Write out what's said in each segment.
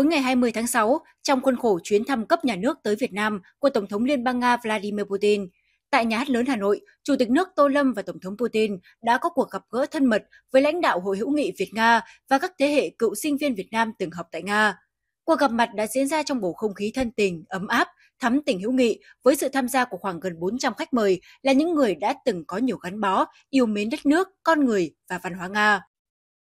Tối ngày 20 tháng 6, trong khuôn khổ chuyến thăm cấp nhà nước tới Việt Nam của Tổng thống Liên bang Nga Vladimir Putin, tại Nhà hát lớn Hà Nội, Chủ tịch nước Tô Lâm và Tổng thống Putin đã có cuộc gặp gỡ thân mật với lãnh đạo Hội hữu nghị Việt-Nga và các thế hệ cựu sinh viên Việt Nam từng học tại Nga. Cuộc gặp mặt đã diễn ra trong bầu không khí thân tình, ấm áp, thắm tình hữu nghị với sự tham gia của khoảng gần 400 khách mời là những người đã từng có nhiều gắn bó, yêu mến đất nước, con người và văn hóa Nga.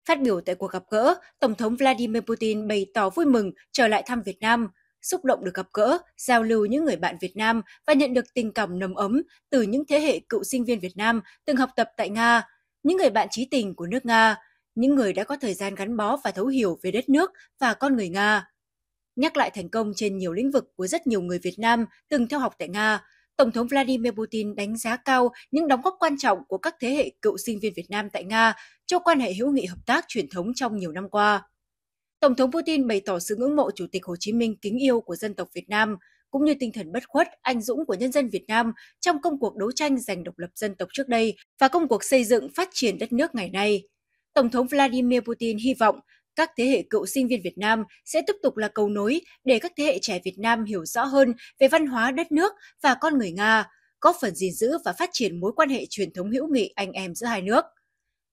Phát biểu tại cuộc gặp gỡ, Tổng thống Vladimir Putin bày tỏ vui mừng trở lại thăm Việt Nam, xúc động được gặp gỡ, giao lưu những người bạn Việt Nam và nhận được tình cảm nồng ấm từ những thế hệ cựu sinh viên Việt Nam từng học tập tại Nga, những người bạn trí tình của nước Nga, những người đã có thời gian gắn bó và thấu hiểu về đất nước và con người Nga. Nhắc lại thành công trên nhiều lĩnh vực của rất nhiều người Việt Nam từng theo học tại Nga, Tổng thống Vladimir Putin đánh giá cao những đóng góp quan trọng của các thế hệ cựu sinh viên Việt Nam tại Nga cho quan hệ hữu nghị hợp tác truyền thống trong nhiều năm qua. Tổng thống Putin bày tỏ sự ngưỡng mộ Chủ tịch Hồ Chí Minh kính yêu của dân tộc Việt Nam, cũng như tinh thần bất khuất, anh dũng của nhân dân Việt Nam trong công cuộc đấu tranh giành độc lập dân tộc trước đây và công cuộc xây dựng phát triển đất nước ngày nay. Tổng thống Vladimir Putin hy vọng các thế hệ cựu sinh viên Việt Nam sẽ tiếp tục là cầu nối để các thế hệ trẻ Việt Nam hiểu rõ hơn về văn hóa đất nước và con người Nga, góp phần gìn giữ và phát triển mối quan hệ truyền thống hữu nghị anh em giữa hai nước.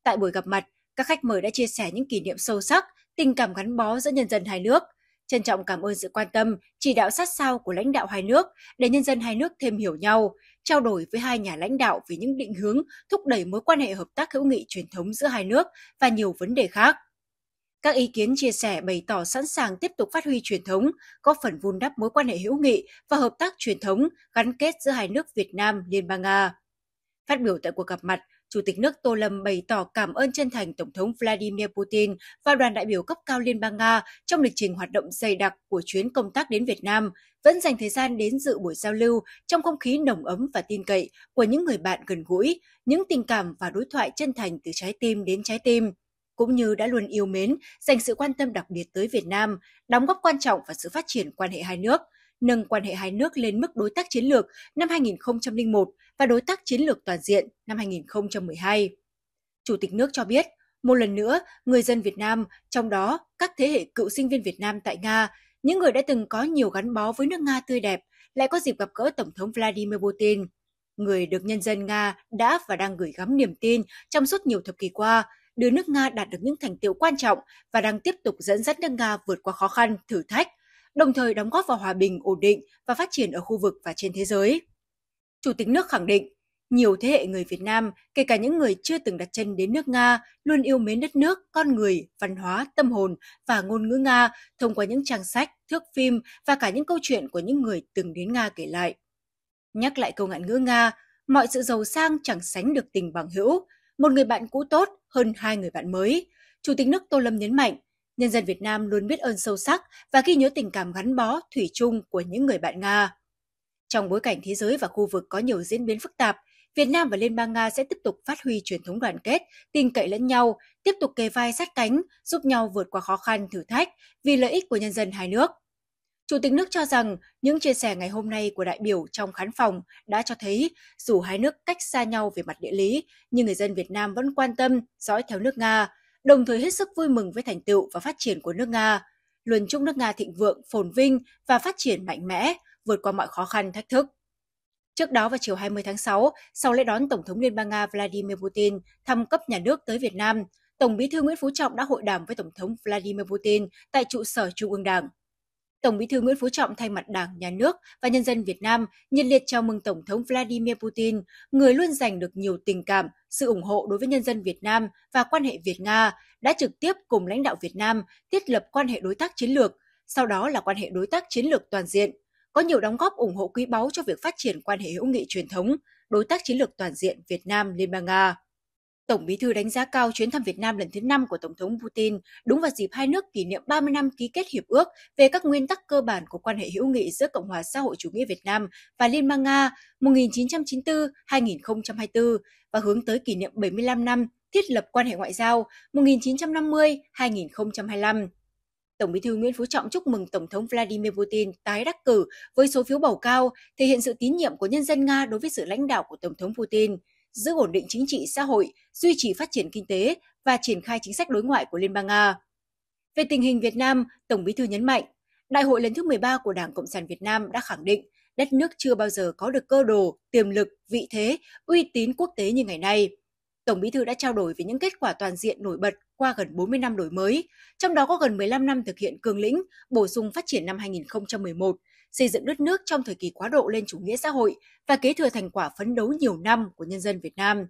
Tại buổi gặp mặt, các khách mời đã chia sẻ những kỷ niệm sâu sắc, tình cảm gắn bó giữa nhân dân hai nước. Trân trọng cảm ơn sự quan tâm, chỉ đạo sát sao của lãnh đạo hai nước để nhân dân hai nước thêm hiểu nhau, trao đổi với hai nhà lãnh đạo về những định hướng thúc đẩy mối quan hệ hợp tác hữu nghị truyền thống giữa hai nước và nhiều vấn đề khác. Các ý kiến chia sẻ bày tỏ sẵn sàng tiếp tục phát huy truyền thống, góp phần vun đắp mối quan hệ hữu nghị và hợp tác truyền thống gắn kết giữa hai nước Việt Nam, Liên bang Nga. Phát biểu tại cuộc gặp mặt, Chủ tịch nước Tô Lâm bày tỏ cảm ơn chân thành Tổng thống Vladimir Putin và đoàn đại biểu cấp cao Liên bang Nga trong lịch trình hoạt động dày đặc của chuyến công tác đến Việt Nam, vẫn dành thời gian đến dự buổi giao lưu trong không khí nồng ấm và tin cậy của những người bạn gần gũi, những tình cảm và đối thoại chân thành từ trái tim đến trái tim cũng như đã luôn yêu mến, dành sự quan tâm đặc biệt tới Việt Nam, đóng góp quan trọng vào sự phát triển quan hệ hai nước, nâng quan hệ hai nước lên mức đối tác chiến lược năm 2001 và đối tác chiến lược toàn diện năm 2012. Chủ tịch nước cho biết, một lần nữa, người dân Việt Nam, trong đó các thế hệ cựu sinh viên Việt Nam tại Nga, những người đã từng có nhiều gắn bó với nước Nga tươi đẹp, lại có dịp gặp gỡ Tổng thống Vladimir Putin, người được nhân dân Nga đã và đang gửi gắm niềm tin trong suốt nhiều thập kỷ qua đưa nước Nga đạt được những thành tiệu quan trọng và đang tiếp tục dẫn dắt nước Nga vượt qua khó khăn, thử thách, đồng thời đóng góp vào hòa bình, ổn định và phát triển ở khu vực và trên thế giới. Chủ tịch nước khẳng định, nhiều thế hệ người Việt Nam, kể cả những người chưa từng đặt chân đến nước Nga, luôn yêu mến đất nước, con người, văn hóa, tâm hồn và ngôn ngữ Nga thông qua những trang sách, thước phim và cả những câu chuyện của những người từng đến Nga kể lại. Nhắc lại câu ngạn ngữ Nga, mọi sự giàu sang chẳng sánh được tình bằng hữu, một người bạn cũ tốt hơn hai người bạn mới. Chủ tịch nước Tô Lâm nhấn mạnh, nhân dân Việt Nam luôn biết ơn sâu sắc và ghi nhớ tình cảm gắn bó, thủy chung của những người bạn Nga. Trong bối cảnh thế giới và khu vực có nhiều diễn biến phức tạp, Việt Nam và Liên bang Nga sẽ tiếp tục phát huy truyền thống đoàn kết, tin cậy lẫn nhau, tiếp tục kề vai sát cánh, giúp nhau vượt qua khó khăn, thử thách vì lợi ích của nhân dân hai nước. Chủ tịch nước cho rằng những chia sẻ ngày hôm nay của đại biểu trong khán phòng đã cho thấy dù hai nước cách xa nhau về mặt địa lý, nhưng người dân Việt Nam vẫn quan tâm, dõi theo nước Nga, đồng thời hết sức vui mừng với thành tựu và phát triển của nước Nga, luôn chúc nước Nga thịnh vượng, phồn vinh và phát triển mạnh mẽ, vượt qua mọi khó khăn, thách thức. Trước đó vào chiều 20 tháng 6, sau lễ đón Tổng thống Liên bang Nga Vladimir Putin thăm cấp nhà nước tới Việt Nam, Tổng bí thư Nguyễn Phú Trọng đã hội đàm với Tổng thống Vladimir Putin tại trụ sở Trung ương Đảng. Tổng Bí thư Nguyễn Phú Trọng thay mặt Đảng, Nhà nước và nhân dân Việt Nam nhiệt liệt chào mừng Tổng thống Vladimir Putin, người luôn giành được nhiều tình cảm, sự ủng hộ đối với nhân dân Việt Nam và quan hệ Việt-Nga, đã trực tiếp cùng lãnh đạo Việt Nam thiết lập quan hệ đối tác chiến lược, sau đó là quan hệ đối tác chiến lược toàn diện, có nhiều đóng góp ủng hộ quý báu cho việc phát triển quan hệ hữu nghị truyền thống, đối tác chiến lược toàn diện Việt Nam Liên bang Nga. Tổng Bí thư đánh giá cao chuyến thăm Việt Nam lần thứ năm của Tổng thống Putin đúng vào dịp hai nước kỷ niệm 30 năm ký kết hiệp ước về các nguyên tắc cơ bản của quan hệ hữu nghị giữa Cộng hòa xã hội chủ nghĩa Việt Nam và Liên bang Nga 1994-2024 và hướng tới kỷ niệm 75 năm thiết lập quan hệ ngoại giao 1950-2025. Tổng Bí thư Nguyễn Phú Trọng chúc mừng Tổng thống Vladimir Putin tái đắc cử với số phiếu bầu cao, thể hiện sự tín nhiệm của nhân dân Nga đối với sự lãnh đạo của Tổng thống Putin – giữ ổn định chính trị xã hội, duy trì phát triển kinh tế và triển khai chính sách đối ngoại của Liên bang Nga. Về tình hình Việt Nam, Tổng Bí thư nhấn mạnh, Đại hội lần thứ 13 của Đảng Cộng sản Việt Nam đã khẳng định đất nước chưa bao giờ có được cơ đồ, tiềm lực, vị thế, uy tín quốc tế như ngày nay. Tổng Bí thư đã trao đổi về những kết quả toàn diện nổi bật qua gần 40 năm đổi mới, trong đó có gần 15 năm thực hiện cường lĩnh, bổ sung phát triển năm 2011, xây dựng đất nước trong thời kỳ quá độ lên chủ nghĩa xã hội và kế thừa thành quả phấn đấu nhiều năm của nhân dân Việt Nam.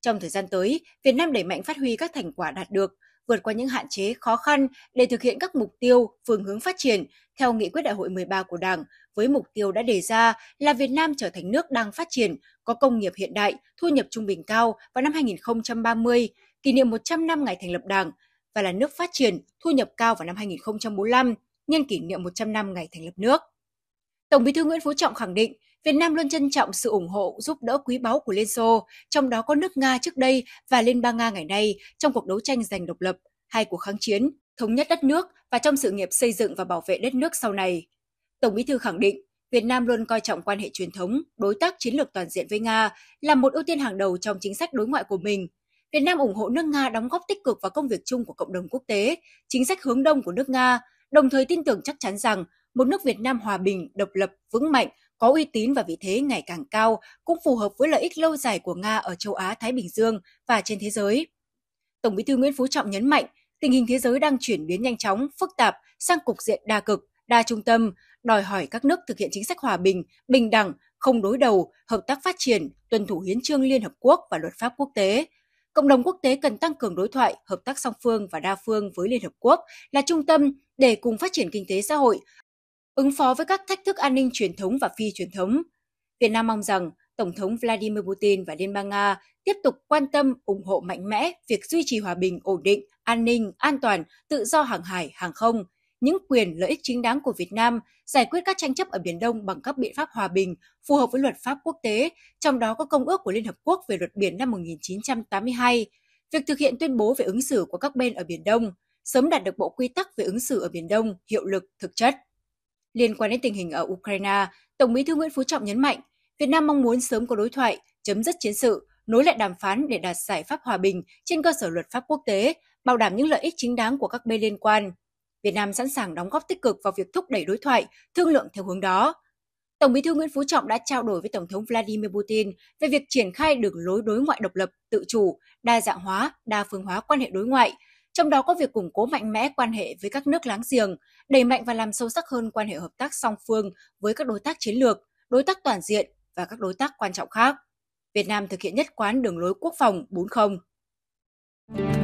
Trong thời gian tới, Việt Nam đẩy mạnh phát huy các thành quả đạt được, vượt qua những hạn chế khó khăn để thực hiện các mục tiêu, phương hướng phát triển theo nghị quyết đại hội 13 của Đảng với mục tiêu đã đề ra là Việt Nam trở thành nước đang phát triển, có công nghiệp hiện đại, thu nhập trung bình cao vào năm 2030, kỷ niệm 100 năm ngày thành lập Đảng và là nước phát triển, thu nhập cao vào năm 2045, nhân kỷ niệm 100 năm ngày thành lập nước. Tổng Bí thư Nguyễn Phú Trọng khẳng định, Việt Nam luôn trân trọng sự ủng hộ, giúp đỡ quý báu của Liên Xô, trong đó có nước Nga trước đây và Liên bang Nga ngày nay trong cuộc đấu tranh giành độc lập, hai cuộc kháng chiến, thống nhất đất nước và trong sự nghiệp xây dựng và bảo vệ đất nước sau này. Tổng Bí thư khẳng định, Việt Nam luôn coi trọng quan hệ truyền thống, đối tác chiến lược toàn diện với Nga là một ưu tiên hàng đầu trong chính sách đối ngoại của mình. Việt Nam ủng hộ nước Nga đóng góp tích cực vào công việc chung của cộng đồng quốc tế, chính sách hướng đông của nước Nga, đồng thời tin tưởng chắc chắn rằng một nước Việt Nam hòa bình, độc lập, vững mạnh, có uy tín và vị thế ngày càng cao, cũng phù hợp với lợi ích lâu dài của Nga ở châu Á Thái Bình Dương và trên thế giới. Tổng Bí thư Nguyễn Phú Trọng nhấn mạnh, tình hình thế giới đang chuyển biến nhanh chóng, phức tạp sang cục diện đa cực, đa trung tâm, đòi hỏi các nước thực hiện chính sách hòa bình, bình đẳng, không đối đầu, hợp tác phát triển, tuân thủ hiến trương Liên hợp quốc và luật pháp quốc tế. Cộng đồng quốc tế cần tăng cường đối thoại, hợp tác song phương và đa phương với Liên hợp quốc là trung tâm để cùng phát triển kinh tế xã hội, ứng phó với các thách thức an ninh truyền thống và phi truyền thống. Việt Nam mong rằng Tổng thống Vladimir Putin và Liên bang Nga tiếp tục quan tâm ủng hộ mạnh mẽ việc duy trì hòa bình, ổn định, an ninh, an toàn, tự do hàng hải, hàng không, những quyền lợi ích chính đáng của Việt Nam, giải quyết các tranh chấp ở Biển Đông bằng các biện pháp hòa bình phù hợp với luật pháp quốc tế, trong đó có Công ước của Liên Hợp Quốc về luật biển năm 1982, việc thực hiện tuyên bố về ứng xử của các bên ở Biển Đông, sớm đạt được bộ quy tắc về ứng xử ở Biển Đông hiệu lực thực chất. Liên quan đến tình hình ở Ukraine, Tổng bí thư Nguyễn Phú Trọng nhấn mạnh, Việt Nam mong muốn sớm có đối thoại, chấm dứt chiến sự, nối lại đàm phán để đạt giải pháp hòa bình trên cơ sở luật pháp quốc tế, bảo đảm những lợi ích chính đáng của các bên liên quan. Việt Nam sẵn sàng đóng góp tích cực vào việc thúc đẩy đối thoại, thương lượng theo hướng đó. Tổng Bí thư Nguyễn Phú Trọng đã trao đổi với Tổng thống Vladimir Putin về việc triển khai đường lối đối ngoại độc lập, tự chủ, đa dạng hóa, đa phương hóa quan hệ đối ngoại, trong đó có việc củng cố mạnh mẽ quan hệ với các nước láng giềng, đẩy mạnh và làm sâu sắc hơn quan hệ hợp tác song phương với các đối tác chiến lược, đối tác toàn diện và các đối tác quan trọng khác. Việt Nam thực hiện nhất quán đường lối quốc phòng 40.